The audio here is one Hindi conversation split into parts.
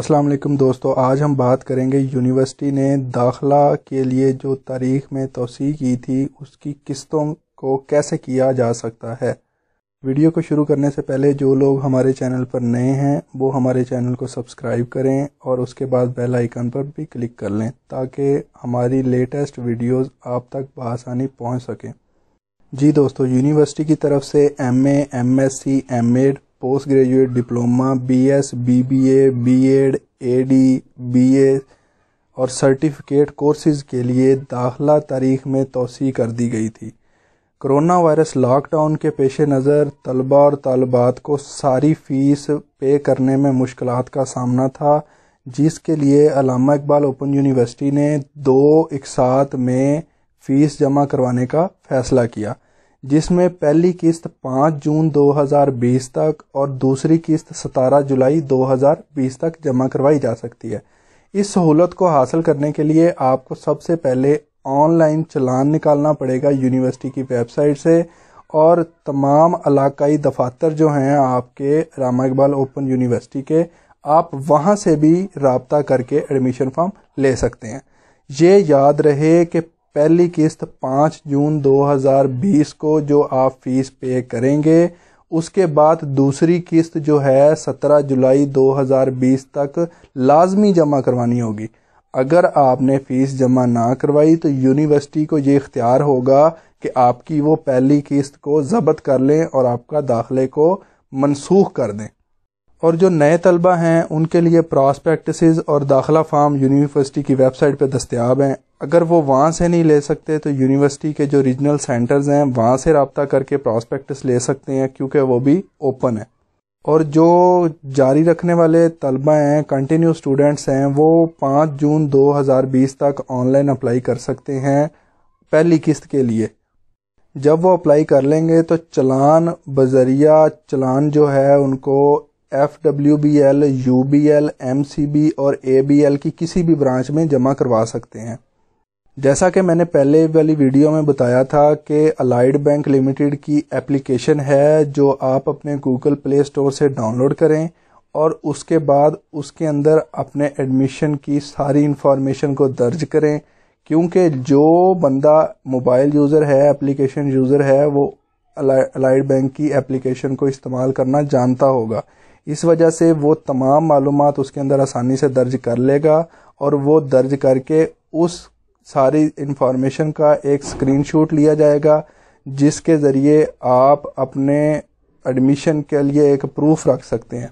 अस्सलाम वालेकुम दोस्तों आज हम बात करेंगे यूनिवर्सिटी ने दाखला के लिए जो तारीख में तोसी की थी उसकी किस्तों को कैसे किया जा सकता है वीडियो को शुरू करने से पहले जो लोग हमारे चैनल पर नए हैं वो हमारे चैनल को सब्सक्राइब करें और उसके बाद बेल आइकन पर भी क्लिक कर लें ताकि हमारी लेटेस्ट वीडियोस आप तक बसानी पहुंच सकें जी दोस्तों यूनिवर्सिटी की तरफ से M M S C M Ed post graduate diploma BS BBA BEd AD BA और सर्टिफिकेट कोर्सेज के लिए दाखिला तारीख में तोसी कर दी गई थी कोरोना वायरस लॉकडाउन के पेश नज़र तलबा और तलबात को सारी फ़ीस पे करने में मुश्किल का सामना था जिसके लिए अलामा इकबाल ओपन यूनिवर्सिटी ने दो साथ में फ़ीस जमा करवाने का फ़ैसला किया जिसमें पहली किस्त 5 जून 2020 तक और दूसरी किस्त 17 जुलाई 2020 तक जमा करवाई जा सकती है इस सहूलत को हासिल करने के लिए आपको सबसे पहले ऑनलाइन चलान निकालना पड़ेगा यूनिवर्सिटी की वेबसाइट से और तमाम इलाकई दफातर जो हैं आपके रामा इकबाल ओपन यूनिवर्सिटी के आप वहाँ से भी रबता करके एडमिशन फॉर्म ले सकते हैं ये याद रहे कि पहली किस्त 5 जून 2020 को जो आप फीस पे करेंगे उसके बाद दूसरी किस्त जो है 17 जुलाई 2020 तक लाजमी जमा करवानी होगी अगर आपने फ़ीस जमा ना करवाई तो यूनिवर्सिटी को ये इख्तियार होगा कि आपकी वो पहली किस्त को ज़ब्त कर लें और आपका दाखिले को मनसूख कर दें और जो नए तलबा हैं उनके लिए प्रॉस्पेक्टिस और दाखिला फार्म यूनिवर्सिटी की वेबसाइट पर दस्तियाब हैं अगर वो वहाँ से नहीं ले सकते तो यूनिवर्सिटी के जो रीजनल सेंटर्स हैं वहाँ से रबता करके प्रॉस्पेक्टिस ले सकते हैं क्योंकि वो भी ओपन है और जो जारी रखने वाले तलबा हैं कंटिन्यू स्टूडेंट्स हैं वो पाँच जून 2020 तक ऑनलाइन अप्लाई कर सकते हैं पहली किस्त के लिए जब वो अप्लाई कर लेंगे तो चलान बजरिया चलान जो है उनको F W B L U B L M C B और ए बी एल की किसी भी ब्रांच में जमा करवा सकते हैं जैसा कि मैंने पहले वाली वीडियो में बताया था कि अलाइड बैंक लिमिटेड की एप्लीकेशन है जो आप अपने गूगल प्ले स्टोर से डाउनलोड करें और उसके बाद उसके अंदर अपने एडमिशन की सारी इन्फॉर्मेशन को दर्ज करें क्योंकि जो बंदा मोबाइल यूज़र है एप्लीकेशन यूज़र है वो अलाइड बैंक की एप्लीकेशन को इस्तेमाल करना जानता होगा इस वजह से वो तमाम मालूम उसके अंदर आसानी से दर्ज कर लेगा और वो दर्ज करके उस सारी इंफॉर्मेशन का एक स्क्रीनशॉट लिया जाएगा जिसके ज़रिए आप अपने एडमिशन के लिए एक प्रूफ रख सकते हैं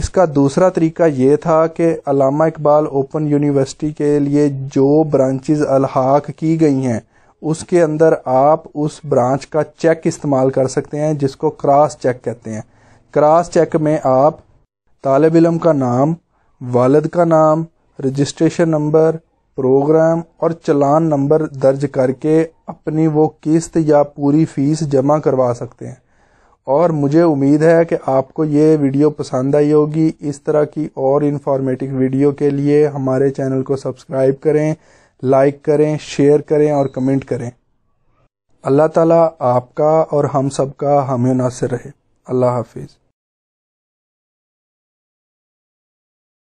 इसका दूसरा तरीका ये था कि अलामा इकबाल ओपन यूनिवर्सिटी के लिए जो ब्रांचेस अलहाक की गई हैं उसके अंदर आप उस ब्रांच का चेक इस्तेमाल कर सकते हैं जिसको क्रॉस चेक कहते हैं क्रॉस चेक में आप तालब इलम का नाम वालद का नाम रजिस्ट्रेशन नंबर प्रोग्राम और चलान नंबर दर्ज करके अपनी वो किस्त या पूरी फीस जमा करवा सकते हैं और मुझे उम्मीद है कि आपको ये वीडियो पसंद आई होगी इस तरह की और इन्फॉर्मेटिव वीडियो के लिए हमारे चैनल को सब्सक्राइब करें लाइक करें शेयर करें और कमेंट करें अल्लाह ताला आपका और हम सब का नासिर रहे अल्लाह हाफिज़